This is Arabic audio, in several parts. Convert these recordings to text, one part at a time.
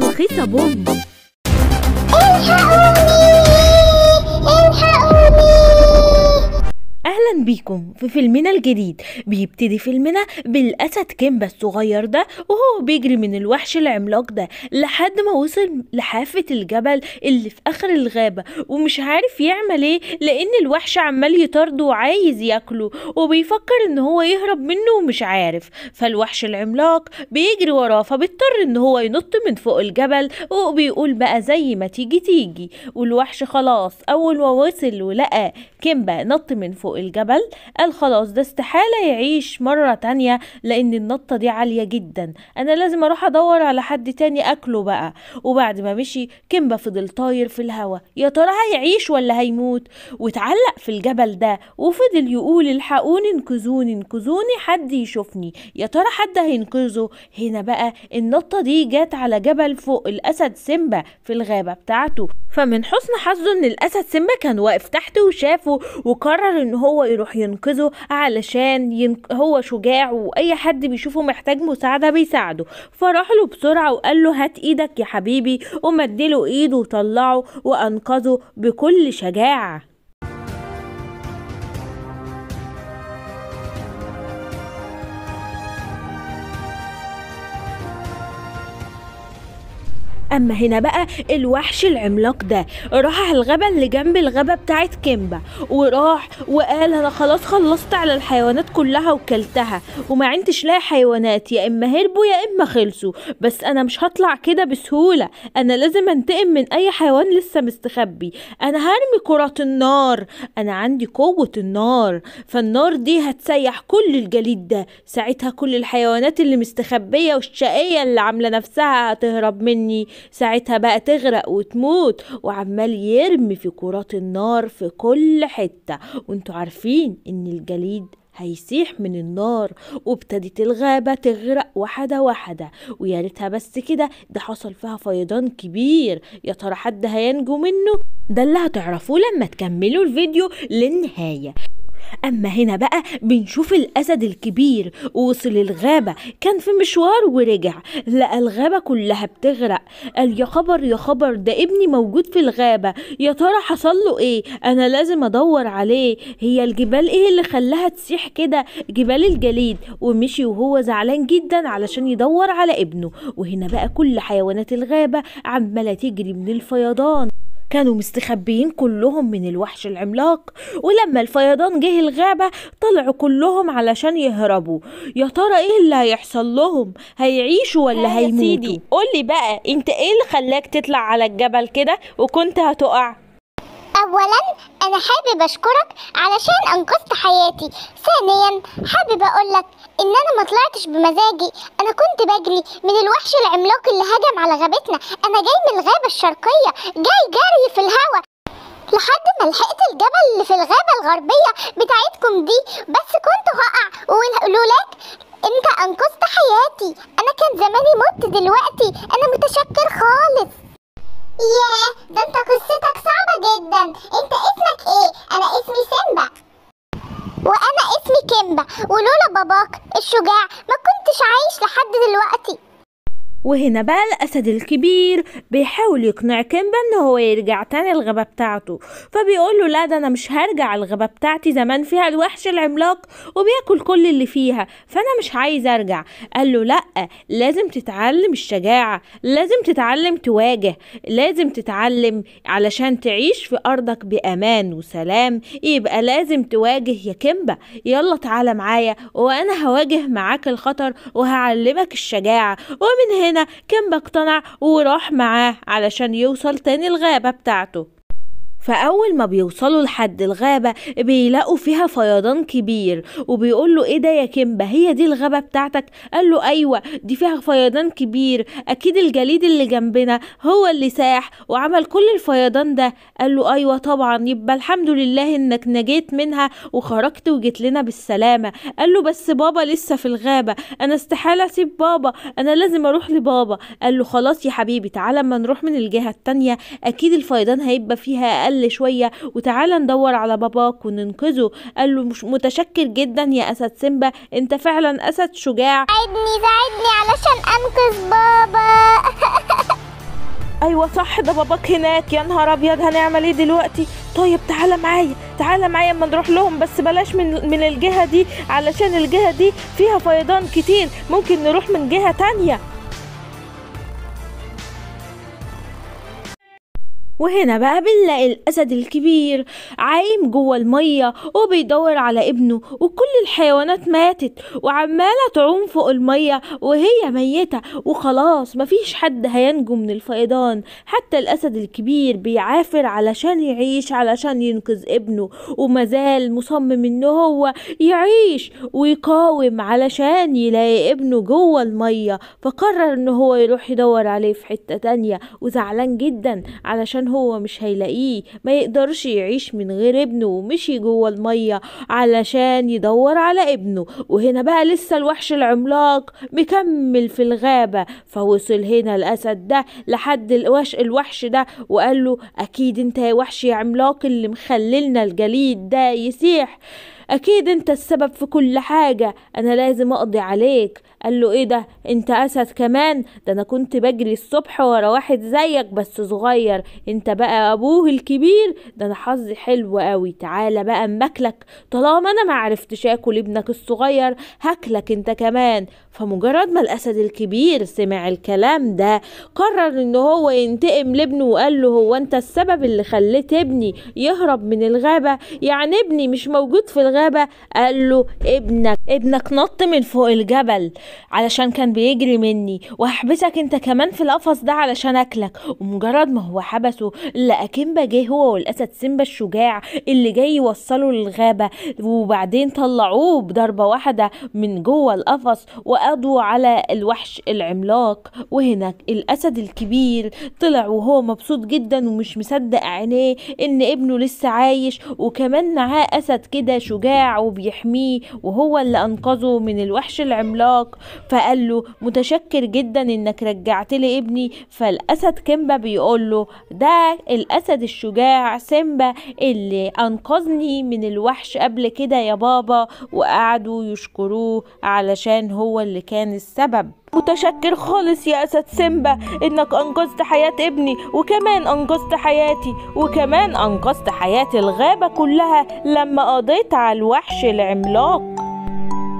Tá Rita Bobo. اهلا بيكم في فيلمنا الجديد بيبتدي فيلمنا بالاسد كيمبا الصغير ده وهو بيجري من الوحش العملاق ده لحد ما وصل لحافه الجبل اللي في اخر الغابه ومش عارف يعمل ايه لان الوحش عمال يطارده وعايز ياكله وبيفكر ان هو يهرب منه ومش عارف فالوحش العملاق بيجري وراه فبيضطر ان هو ينط من فوق الجبل وبيقول بقى زي ما تيجي تيجي والوحش خلاص اول ما وصل ولقى كيمبا نط من فوق الجبل الجبل قال خلاص ده استحالة يعيش مرة تانية لأن النطة دي عالية جدا أنا لازم أروح أدور على حد تاني أكله بقى وبعد ما مشي كيمبا فضل طاير في الهوا يا ترى هيعيش ولا هيموت واتعلق في الجبل ده وفضل يقول الحقوني انقذوني انقذوني حد يشوفني يا ترى حد هينقذه هنا بقى النطة دي جت على جبل فوق الأسد سيمبا في الغابة بتاعته فمن حسن حظه ان الأسد سيمبا كان واقف تحته وشافه وقرر ان هو يروح ينقذه علشان ين... هو شجاع واي حد بيشوفه محتاج مساعده بيساعده فراح له بسرعه وقال له هات ايدك يا حبيبي ومدله ايده وطلعه وانقذه بكل شجاعه اما هنا بقى الوحش العملاق ده راح على الغابه اللي جنب الغابه بتاعت كيمبا وراح وقال انا خلاص خلصت على الحيوانات كلها وكلتها وما عندش لاقي حيوانات يا اما هربوا يا اما خلصوا بس انا مش هطلع كده بسهوله انا لازم انتقم من اي حيوان لسه مستخبي انا هرمي كرات النار انا عندي قوه النار فالنار دي هتسيح كل الجليد ده ساعتها كل الحيوانات اللي مستخبيه والشقيه اللي عامله نفسها هتهرب مني ساعتها بقى تغرق وتموت وعمال يرمي في كرات النار في كل حتة وانتوا عارفين ان الجليد هيسيح من النار وابتدت الغابة تغرق واحدة واحدة ويا ريتها بس كده ده حصل فيها فيضان كبير يا ترى حد هينجو منه ده اللي هتعرفوه لما تكملوا الفيديو للنهاية أما هنا بقى بنشوف الأسد الكبير وصل الغابة كان في مشوار ورجع لقى الغابة كلها بتغرق قال يا خبر يا خبر ده ابني موجود في الغابة يا ترى حصل له ايه أنا لازم أدور عليه هي الجبال ايه اللي خلاها تسيح كده جبال الجليد ومشي وهو زعلان جدا علشان يدور على ابنه وهنا بقى كل حيوانات الغابة عمالة تجري من الفيضان كانوا مستخبيين كلهم من الوحش العملاق ولما الفيضان جه الغابة طلعوا كلهم علشان يهربوا يا ترى ايه اللي هيحصل لهم هيعيشوا ولا هيموتوا يا سيدي قولي بقى انت ايه اللي خلاك تطلع على الجبل كده وكنت هتقع اولا انا حابب اشكرك علشان انقذت حياتي ثانيا حابب اقولك ان انا ما طلعتش بمزاجي انا كنت بجري من الوحش العملاق اللي هجم على غابتنا انا جاي من الغابه الشرقيه جاي جري في الهوا لحد ما لحقت الجبل اللي في الغابه الغربيه بتاعتكم دي بس كنت هقع ولولاك انت انقذت حياتي انا كان زماني مت دلوقتي انا متشكر خالص ياه ده انت قصتك صعبة جدا انت اسمك ايه؟ انا اسمي سيمبا وانا اسمي كيمبا ولولا باباك الشجاع ما كنتش عايش لحد دلوقتي وهنا بقى الأسد الكبير بيحاول يقنع كيمبا إن هو يرجع تاني الغابة بتاعته فبيقول له لا ده أنا مش هرجع الغابة بتاعتي زمان فيها الوحش العملاق وبياكل كل اللي فيها فأنا مش عايز أرجع قال له لأ لازم تتعلم الشجاعة لازم تتعلم تواجه لازم تتعلم علشان تعيش في أرضك بأمان وسلام يبقى لازم تواجه يا كيمبا يلا تعالى معايا وأنا هواجه معاك الخطر وهعلمك الشجاعة ومن هنا هنا كان مقتنع وراح معاه علشان يوصل تاني الغابة بتاعته فأول ما بيوصلوا لحد الغابة بيلاقوا فيها فيضان كبير وبيقول له إيه ده يا كيمبا هي دي الغابة بتاعتك قال له أيوة دي فيها فيضان كبير أكيد الجليد اللي جنبنا هو اللي ساح وعمل كل الفيضان ده قال له أيوة طبعا يبقى الحمد لله إنك نجيت منها وخرجت وجيت لنا بالسلامة قال له بس بابا لسه في الغابة أنا استحالة أسيب بابا أنا لازم أروح لبابا قال له خلاص يا حبيبي تعالى أما نروح من الجهة التانية أكيد الفيضان هيبقى فيها أقل أقل شوية وتعالى ندور على باباك وننقذه قال له مش متشكر جدا يا أسد سيمبا أنت فعلا أسد شجاع ساعدني ساعدني علشان أنقذ بابا ايوه صح ده باباك هناك يا نهار ابيض هنعمل ايه دلوقتي طيب تعالى معايا تعالى معايا اما نروح لهم بس بلاش من من الجهه دي علشان الجهه دي فيها فيضان كتير ممكن نروح من جهه تانية وهنا بقى بنلاقي الأسد الكبير عايم جوه المية وبيدور على ابنه وكل الحيوانات ماتت وعمالة تعوم فوق المية وهي ميتة وخلاص مفيش حد هينجو من الفيضان حتى الأسد الكبير بيعافر علشان يعيش علشان ينقذ ابنه ومازال مصمم ان هو يعيش ويقاوم علشان يلاقي ابنه جوه المية فقرر ان هو يروح يدور عليه في حتة تانية وزعلان جدا علشان علشان هو مش هيلاقيه ما يقدرش يعيش من غير ابنه ومشي جوه المية علشان يدور على ابنه وهنا بقى لسه الوحش العملاق مكمل في الغابة فوصل هنا الأسد ده لحد الوش الوحش ده وقال له أكيد أنت يا وحش يا عملاق اللي مخللنا الجليد ده يسيح اكيد انت السبب في كل حاجة انا لازم اقضي عليك قال له ايه ده انت اسد كمان ده انا كنت بجري الصبح ورا واحد زيك بس صغير انت بقى ابوه الكبير ده انا حظي حلو قوي تعالى بقى اماكلك طالما انا ما عرفتش اكل ابنك الصغير هاكلك انت كمان فمجرد ما الأسد الكبير سمع الكلام ده قرر إن هو ينتقم لابنه وقال له هو أنت السبب اللي خليت ابني يهرب من الغابة يعني ابني مش موجود في الغابة قال له ابنك ابنك نط من فوق الجبل علشان كان بيجري مني وهحبسك انت كمان في القفص ده علشان اكلك ومجرد ما هو حبسه لقى كيمبا جه هو والاسد سيمبا الشجاع اللي جاي يوصله للغابة وبعدين طلعوه بضربة واحدة من جوه القفص وقضوا على الوحش العملاق وهناك الأسد الكبير طلع وهو مبسوط جدا ومش مصدق عينيه إن ابنه لسه عايش وكمان معاه أسد كده شجاع وبيحميه وهو اللي أنقذه من الوحش العملاق فقال له متشكر جدا إنك رجعت لي ابني فالأسد كيمبا بيقول له ده الأسد الشجاع سيمبا اللي أنقذني من الوحش قبل كده يا بابا وقعدوا يشكروه علشان هو اللي اللي كان السبب متشكر خالص يا أسد سيمبا إنك أنقذت حياة ابني وكمان أنقذت حياتي وكمان أنقذت حياة الغابة كلها لما قضيت على الوحش العملاق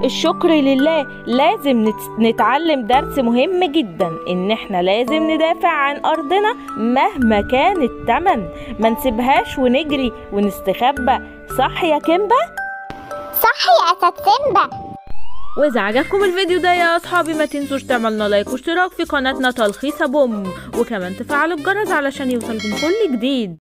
الشكر لله لازم نتعلم درس مهم جدا ان احنا لازم ندافع عن ارضنا مهما كان التمن ما نسيبهاش ونجري ونستخبى صح يا كيمبا صح يا اسد سيمبا واذا عجبكم الفيديو ده يا اصحابي ما تنسوش تعملنا لايك واشتراك في قناتنا تلخيصة بوم وكمان تفعلوا الجرس علشان يوصلكم كل جديد